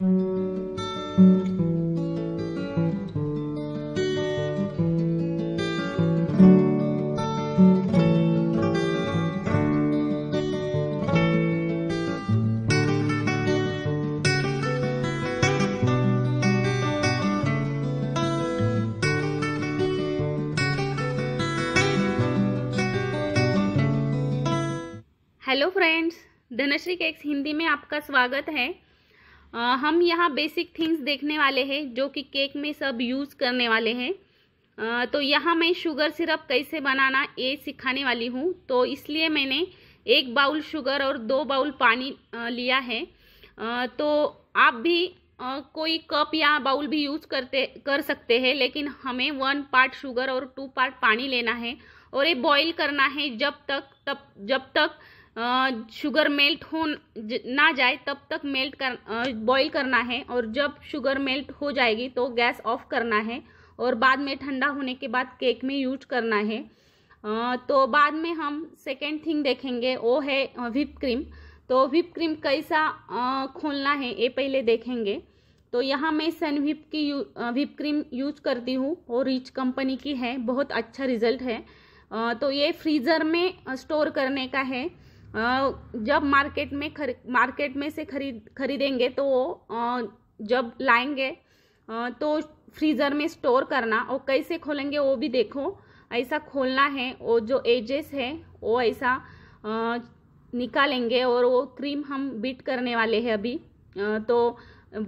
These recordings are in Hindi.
hello friends Dhanashree cakes Hindi में आपका स्वागत है हम यहाँ बेसिक थिंग्स देखने वाले हैं जो कि केक में सब यूज़ करने वाले हैं तो यहाँ मैं शुगर सिरप कैसे बनाना ये सिखाने वाली हूँ तो इसलिए मैंने एक बाउल शुगर और दो बाउल पानी लिया है तो आप भी कोई कप या बाउल भी यूज़ करते कर सकते हैं लेकिन हमें वन पार्ट शुगर और टू पार्ट पानी लेना है और ये बॉईल करना है जब तक तब जब तक शुगर मेल्ट हो ना जाए तब तक मेल्ट कर बॉईल करना है और जब शुगर मेल्ट हो जाएगी तो गैस ऑफ करना है और बाद में ठंडा होने के बाद केक में यूज करना है आ, तो बाद में हम सेकेंड थिंग देखेंगे वो है व्हिप क्रीम तो व्हिप क्रीम कैसा खोलना है ये पहले देखेंगे तो यहाँ मैं सन व्हिप की यू, व्हिप क्रीम यूज करती हूँ वो रिच कंपनी की है बहुत अच्छा रिजल्ट है आ, तो ये फ्रीज़र में स्टोर करने का है जब मार्केट में खरी मार्केट में से खरीद खरीदेंगे तो जब लाएंगे तो फ्रीज़र में स्टोर करना और कैसे खोलेंगे वो भी देखो ऐसा खोलना है वो जो एजेस है वो ऐसा निकालेंगे और वो क्रीम हम बीट करने वाले हैं अभी तो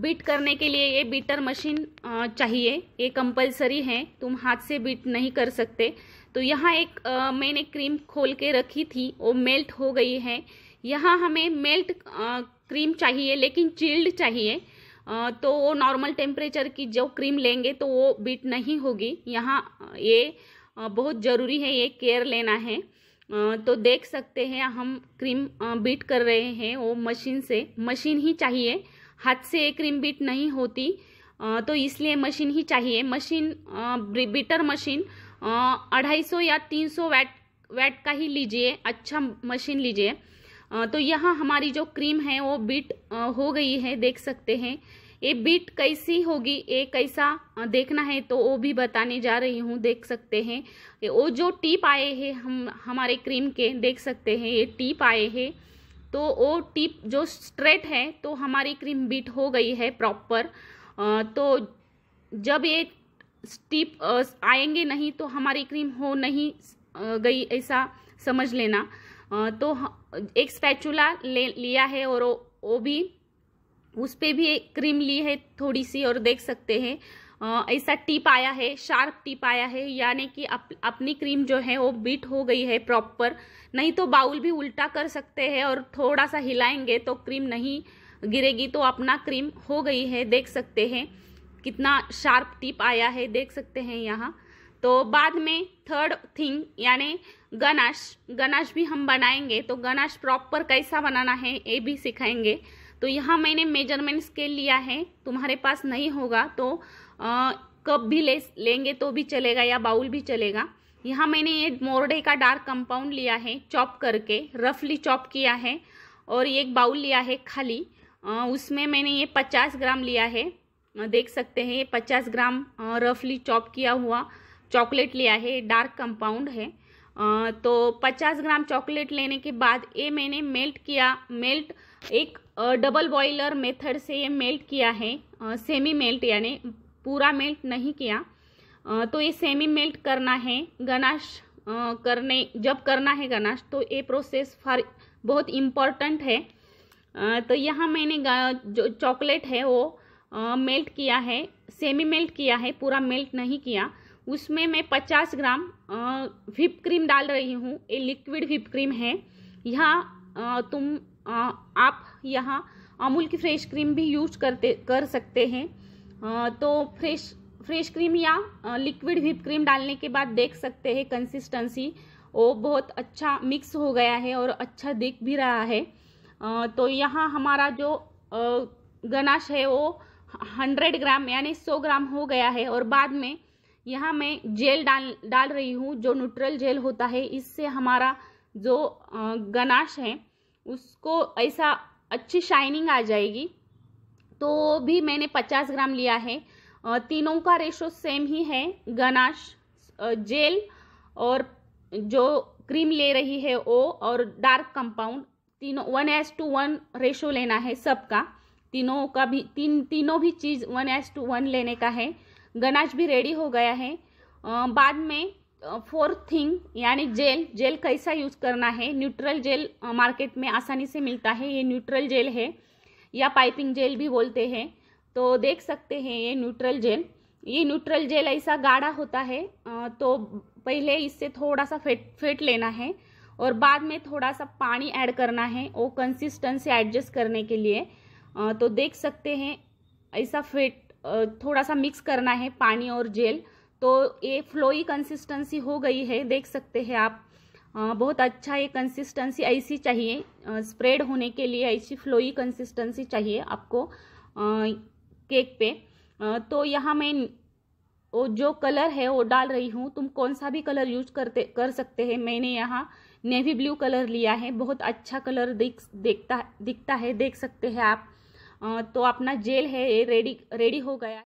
बीट करने के लिए ये बीटर मशीन चाहिए ये कंपलसरी है तुम हाथ से बीट नहीं कर सकते तो यहाँ एक आ, मैंने क्रीम खोल के रखी थी वो मेल्ट हो गई है यहाँ हमें मेल्ट आ, क्रीम चाहिए लेकिन चिल्ड चाहिए आ, तो वो नॉर्मल टेम्परेचर की जो क्रीम लेंगे तो वो बीट नहीं होगी यहाँ ये बहुत ज़रूरी है ये केयर लेना है तो देख सकते हैं हम क्रीम बीट कर रहे हैं वो मशीन से मशीन ही चाहिए हाथ से क्रीम बीट नहीं होती तो इसलिए मशीन ही चाहिए मशीन बीटर मशीन अढ़ाई सौ या तीन सौ वैट वैट का ही लीजिए अच्छा मशीन लीजिए तो यहाँ हमारी जो क्रीम है वो बीट हो गई है देख सकते हैं ये बीट कैसी होगी ये कैसा देखना है तो वो भी बताने जा रही हूँ देख सकते हैं वो जो टीप आए हैं हम हमारे क्रीम के देख सकते हैं ये टीप आए हैं तो वो टीप जो स्ट्रेट है तो हमारी क्रीम बीट हो गई है प्रॉपर तो जब ये स्टीप आएंगे नहीं तो हमारी क्रीम हो नहीं गई ऐसा समझ लेना तो एक स्पैचुला ले लिया है और वो भी उस पर भी एक क्रीम ली है थोड़ी सी और देख सकते हैं ऐसा टिप आया है शार्प टिप आया है यानी कि अप, अपनी क्रीम जो है वो बीट हो गई है प्रॉपर नहीं तो बाउल भी उल्टा कर सकते हैं और थोड़ा सा हिलाएंगे तो क्रीम नहीं गिरेगी तो अपना क्रीम हो गई है देख सकते हैं कितना शार्प टिप आया है देख सकते हैं यहाँ तो बाद में थर्ड थिंग यानी गनाश गनाश भी हम बनाएंगे तो गनाश प्रॉपर कैसा बनाना है ये भी सिखाएंगे तो यहाँ मैंने मेजरमेंट स्केल लिया है तुम्हारे पास नहीं होगा तो आ, कप भी ले लेंगे तो भी चलेगा या बाउल भी चलेगा यहाँ मैंने ये मोरडे का डार्क कंपाउंड लिया है चॉप करके रफली चॉप किया है और एक बाउल लिया है खाली उसमें मैंने ये पचास ग्राम लिया है देख सकते हैं ये पचास ग्राम रफली चॉप किया हुआ चॉकलेट लिया है डार्क कंपाउंड है तो पचास ग्राम चॉकलेट लेने के बाद ये मैंने मेल्ट किया मेल्ट एक डबल बॉयलर मेथड से ये मेल्ट किया है सेमी मेल्ट यानी पूरा मेल्ट नहीं किया तो ये सेमी मेल्ट करना है गनाश करने जब करना है गनाश तो ये प्रोसेस फार बहुत इम्पॉर्टेंट है तो यहाँ मैंने जो चॉकलेट है वो मेल्ट किया है सेमी मेल्ट किया है पूरा मेल्ट नहीं किया उसमें मैं 50 ग्राम व्हिप क्रीम डाल रही हूँ ये लिक्विड व्हिप क्रीम है यहाँ तुम आप यहाँ अमूल की फ्रेश क्रीम भी यूज करते कर सकते हैं तो फ्रेश फ्रेश क्रीम या लिक्विड व्हिप क्रीम डालने के बाद देख सकते हैं कंसिस्टेंसी वो बहुत अच्छा मिक्स हो गया है और अच्छा दिख भी रहा है तो यहाँ हमारा जो गनाश है वो हंड्रेड ग्राम यानी सौ ग्राम हो गया है और बाद में यहाँ मैं जेल डाल डाल रही हूँ जो न्यूट्रल जेल होता है इससे हमारा जो गनाश है उसको ऐसा अच्छी शाइनिंग आ जाएगी तो भी मैंने पचास ग्राम लिया है तीनों का रेशो सेम ही है गनाश जेल और जो क्रीम ले रही है वो और डार्क कंपाउंड तीनों one is to one ratio लेना है सबका तीनों का भी तीन तीनों भी चीज़ वन एस टू वन लेने का है गनाज भी रेडी हो गया है बाद में फोर्थ थिंग यानी जेल जेल कैसा यूज़ करना है न्यूट्रल जेल मार्केट में आसानी से मिलता है ये न्यूट्रल जेल है या पाइपिंग जेल भी बोलते हैं तो देख सकते हैं ये न्यूट्रल जेल ये न्यूट्रल जेल ऐसा गाढ़ा होता है तो पहले इससे थोड़ा सा फेट फेट लेना है और बाद में थोड़ा सा पानी ऐड करना है वो कंसिस्टेंसी एडजस्ट करने के लिए तो देख सकते हैं ऐसा फिट थोड़ा सा मिक्स करना है पानी और जेल तो ये फ्लोई कंसिस्टेंसी हो गई है देख सकते हैं आप बहुत अच्छा ये कंसिस्टेंसी ऐसी चाहिए स्प्रेड होने के लिए ऐसी फ्लोई कंसिस्टेंसी चाहिए आपको केक पे तो यहाँ मैं जो कलर है वो डाल रही हूँ तुम कौन सा भी कलर यूज करते कर सकते हैं मैंने यहाँ नेवी ब्लू कलर लिया है बहुत अच्छा कलर दिख देखता दिखता है देख सकते हैं आप तो अपना जेल है ये रेडी रेडी हो गया